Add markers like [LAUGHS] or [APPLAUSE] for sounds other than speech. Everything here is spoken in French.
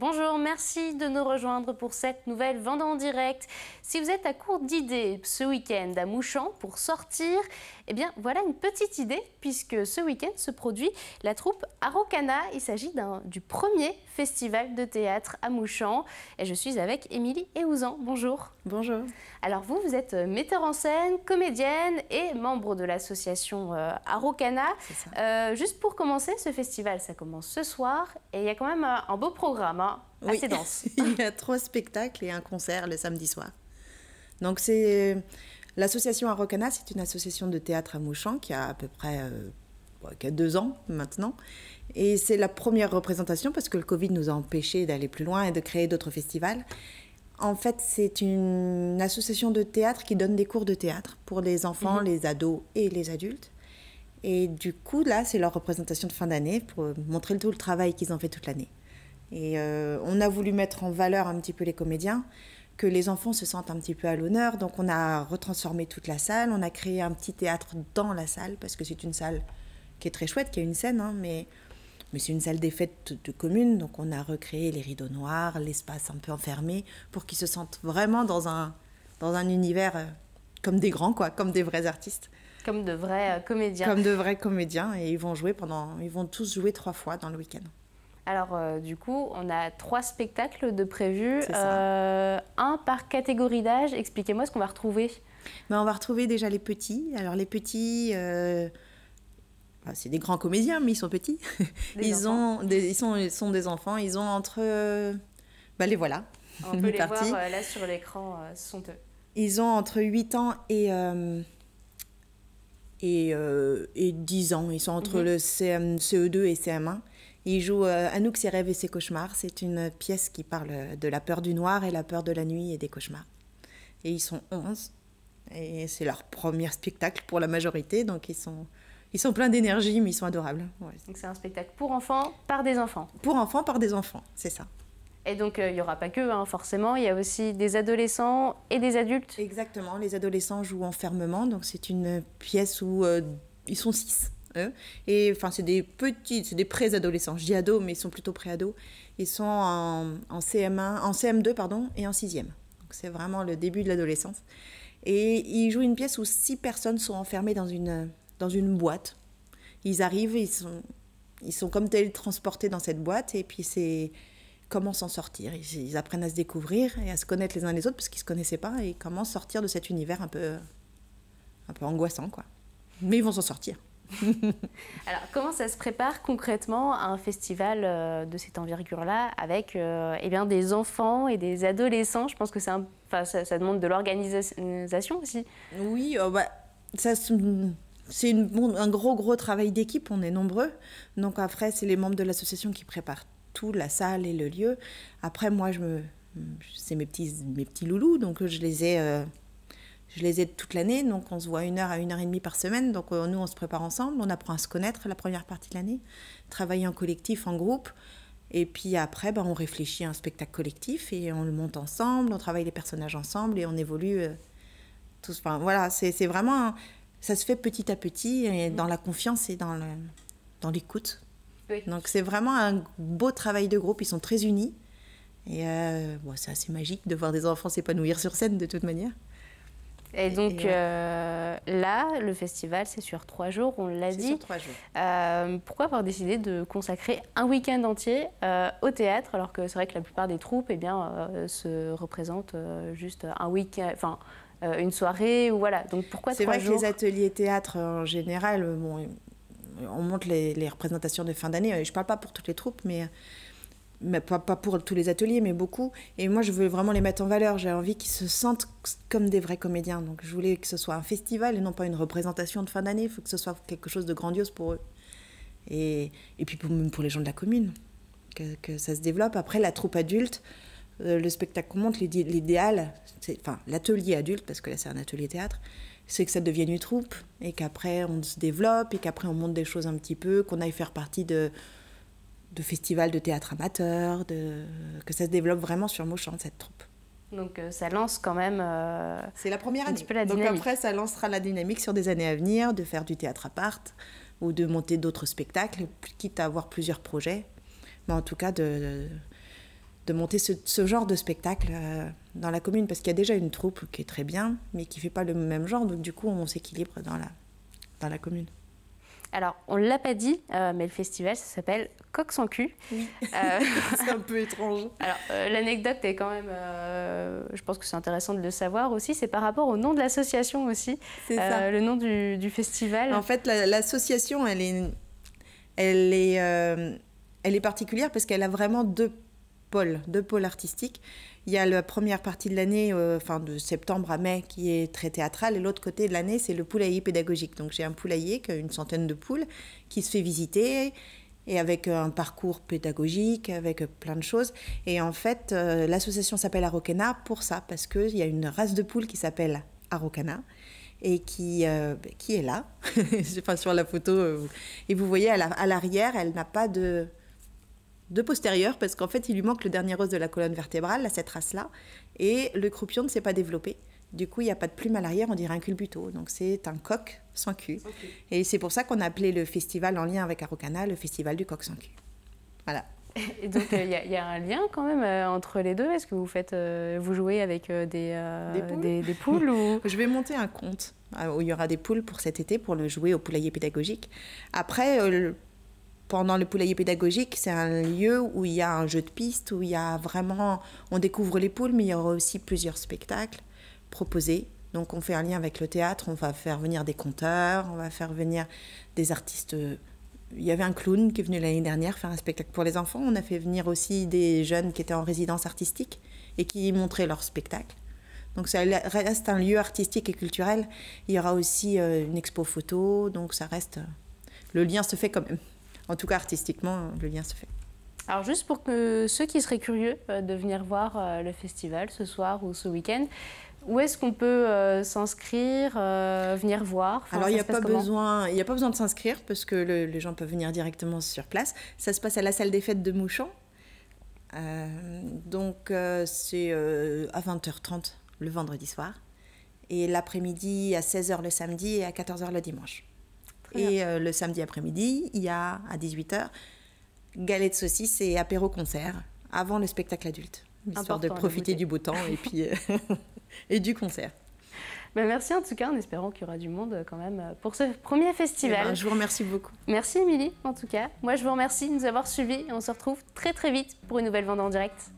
Bonjour, merci de nous rejoindre pour cette nouvelle Vente en direct. Si vous êtes à court d'idées ce week-end à Mouchamp pour sortir, eh bien, voilà une petite idée, puisque ce week-end se produit la troupe Araucana. Il s'agit du premier festival de théâtre à Mouchamp. Et je suis avec Émilie Eouzan. Bonjour. Bonjour. Alors, vous, vous êtes euh, metteur en scène, comédienne et membre de l'association euh, euh, juste pour commencer, ce festival, ça commence ce soir et il y a quand même un, beau programme, hein. assez dense. [LAUGHS] il y a trois spectacles et un concert le samedi soir. Donc, c'est L'association Arocana, c'est une association de théâtre à Mouchamp qui a à peu près euh, deux ans maintenant. Et c'est la première représentation parce que le Covid nous a empêchés d'aller plus loin et de créer d'autres festivals. En fait, c'est une association de théâtre qui donne des cours de théâtre pour les enfants, mhm. les ados et les adultes. Et du coup, là, c'est leur représentation de fin d'année pour montrer tout le travail qu'ils ont fait toute l'année. Et euh, on a voulu mettre en valeur un petit peu les comédiens que les enfants se sentent un petit peu à l'honneur. Donc on a retransformé toute la salle, on a créé un petit théâtre dans la salle, parce que c'est une salle qui est très chouette, qui a une scène, hein, mais, mais c'est une salle des fêtes de commune. Donc on a recréé les rideaux noirs, l'espace un peu enfermé, pour qu'ils se sentent vraiment dans un, dans un univers euh, comme des grands, quoi, comme des vrais artistes. Comme de vrais euh, comédiens. Comme de vrais comédiens, et ils vont jouer pendant, ils vont tous jouer trois fois dans le week-end. Alors, euh, du coup, on a trois spectacles de prévus, euh, un par catégorie d'âge. Expliquez-moi ce qu'on va retrouver. Ben, on va retrouver déjà les petits. Alors, les petits. Euh, ben, c'est des grands comédiens, mais ils sont petits. ils, sont, des enfants. Ils ont entre. Ben, les voilà. On peut les voir là sur l'écran, sont Ils ont entre 8 ans et, et, 10 ans. Ils sont entre mhm. le CM, CE2 et CM1. Ils jouent euh, Anouk, ses rêves et ses cauchemars. C'est une pièce qui parle euh, de la peur du noir et la peur de la nuit et des cauchemars. Et ils sont 11. Et c'est leur premier spectacle pour la majorité. Donc ils sont, ils sont pleins d'énergie, mais ils sont adorables. Donc c'est un spectacle pour enfants, par des enfants. Pour enfants, par des enfants, c'est ça. Et donc, euh, il n'y aura pas que, hein, forcément, il y a aussi des adolescents et des adultes. Exactement, les adolescents jouent enfermement, donc c'est une pièce où ils sont six. Et enfin, c'est des petits, c'est des préadolescents. Je dis ados, mais ils sont plutôt pré-ados Ils sont en, CM1, en CM2 pardon, et en 6 Donc c'est vraiment le début de l'adolescence. Et ils jouent une pièce où six personnes sont enfermées dans une, dans une boîte. Ils arrivent, ils sont, ils sont comme transportés dans cette boîte, et puis c'est comment s'en sortir. Ils, apprennent à se découvrir et à se connaître les uns les autres parce qu'ils ne se connaissaient pas, et comment sortir de cet univers un peu, un peu angoissant, quoi. Mais ils vont s'en sortir. [LAUGHS] Alors, comment ça se prépare concrètement à un festival euh, de cette envergure-là avec euh, eh bien, des enfants et des adolescents Je pense que un, ça, ça, demande de l'organisation aussi. Oui, euh, bah, c'est un gros, gros travail d'équipe, on est nombreux. Donc après, c'est les membres de l'association qui préparent tout, la salle et le lieu. Après, moi, c'est mes petits, mes petits loulous, donc je les ai je les aide toute l'année, donc on se voit une heure à une heure et demie par semaine. Donc euh, nous, on se prépare ensemble, on apprend à se connaître la première partie de l'année, travailler en collectif, en groupe. Et puis après, ben, on réfléchit à un spectacle collectif et on le monte ensemble, on travaille les personnages ensemble et on évolue euh, tous. Enfin voilà, c'est vraiment. ça se fait petit à petit et mhm. dans la confiance et dans l'écoute. Dans oui. Donc c'est vraiment un beau travail de groupe, ils sont très unis. Et euh, c'est assez magique de voir des enfants s'épanouir sur scène de toute manière. Et donc euh, euh, là, le festival, c'est sur trois jours, on l'a dit. Sur trois jours. Euh, pourquoi avoir décidé de consacrer un week-end entier au théâtre, alors que c'est vrai que la plupart des troupes, et eh bien, se représentent juste un week-end, enfin une soirée ou voilà. Donc pourquoi C'est vrai que les ateliers théâtre en général, bon, on monte les, les représentations de fin d'année. Je ne parle pas pour toutes les troupes, mais pas, pour tous les ateliers, mais beaucoup. Et moi, je veux vraiment les mettre en valeur. J'ai envie qu'ils se sentent comme des vrais comédiens. Donc, je voulais que ce soit un festival et non pas une représentation de fin d'année. Il faut que ce soit quelque chose de grandiose pour eux. Et, et puis, pour, même pour les gens de la commune, que, ça se développe. Après, la troupe adulte, euh, le spectacle qu'on monte, l'idéal, enfin, l'atelier adulte, parce que là, c'est un atelier théâtre, c'est que ça devienne une troupe et qu'après, on se développe et qu'après, on monte des choses un petit peu, qu'on aille faire partie de de festivals de théâtre amateur, de, que ça se développe vraiment sur de cette troupe. Donc euh, ça lance quand même. Euh, c'est la première année. Donc après, ça lancera la dynamique sur des années à venir, de faire du théâtre à part ou de monter d'autres spectacles, quitte à avoir plusieurs projets. Mais en tout cas, de, de monter ce, ce, genre de spectacle euh, dans la commune, parce qu'il y a déjà une troupe qui est très bien, mais qui ne fait pas le même genre. Donc du coup, on s'équilibre dans la, dans la commune. Alors, on ne l'a pas dit, euh, mais le festival, ça s'appelle Coq sans cul. Oui. Euh, [LAUGHS] c'est un peu étrange. Alors, euh, l'anecdote est quand même. je pense que c'est intéressant de le savoir aussi. C'est par rapport au nom de l'association aussi. C'est ça. Le nom du, festival. En fait, l'association, elle est. Elle est, elle est particulière parce qu'elle a vraiment deux pôles, deux pôles artistiques. Il y a la première partie de l'année, enfin euh, de septembre à mai, qui est très théâtrale, et l'autre côté de l'année, c'est le poulailler pédagogique. Donc j'ai un poulailler qui a une centaine de poules qui se fait visiter et avec un parcours pédagogique, avec plein de choses. Et en fait, euh, l'association s'appelle Arocana pour ça, parce qu'il y a une race de poules qui s'appelle Arocana et qui, euh, ben, qui est là, pas [LAUGHS] sur la photo. et vous voyez, à l'arrière, elle n'a pas de de postérieur parce qu'en fait il lui manque le dernier os de la colonne vertébrale, à cette race-là, et le croupion ne s'est pas développé. Du coup, il n'y a pas de plume à l'arrière, on dirait un culbuto. Donc c'est un coq sans cul. Et c'est pour ça qu'on a appelé le festival en lien avec Araucana le festival du coq sans cul. Voilà. [LAUGHS] Et donc euh, il y, a un lien quand même euh, entre les deux. Est-ce que vous faites, euh, vous jouez avec des, poules, [LAUGHS] Je vais monter un compte où il y aura des poules pour cet été pour le jouer au poulailler pédagogique. Après, pendant le poulailler pédagogique, c'est un lieu où il y a un jeu de piste, où il y a vraiment, on découvre les poules, mais il y aura aussi plusieurs spectacles proposés. Donc on fait un lien avec le théâtre, on va faire venir des conteurs, on va faire venir des artistes. Il y avait un clown qui est venu l'année dernière faire un spectacle pour les enfants. On a fait venir aussi des jeunes qui étaient en résidence artistique et qui montraient leur spectacle. Donc ça reste un lieu artistique et culturel. Il y aura aussi euh, une expo photo, donc ça reste... Euh, le lien se fait quand même en tout cas artistiquement, le lien se fait. Alors juste pour que ceux qui seraient curieux euh, de venir voir euh, le festival ce soir ou ce week-end, où est-ce qu'on peut euh, s'inscrire, venir voir Alors, il n'y a, pas besoin, a pas besoin de s'inscrire parce que les gens peuvent venir directement sur place. Ça se passe à la salle des fêtes de Mouchon. donc, c'est à 20h30 le vendredi soir. Et l'après-midi à 16h le samedi et à 14h le dimanche. Et euh, le samedi après-midi, il y a à 18h galette saucisse et apéro concert avant le spectacle adulte, histoire de profiter du beau temps et puis euh, [LAUGHS] et du concert. Ben merci en tout cas, en espérant qu'il y aura du monde euh, quand même pour ce premier festival. Eh ben, je vous remercie beaucoup. Merci Émilie en tout cas. Moi je vous remercie de nous avoir suivis et on se retrouve très très vite pour une nouvelle vente en direct.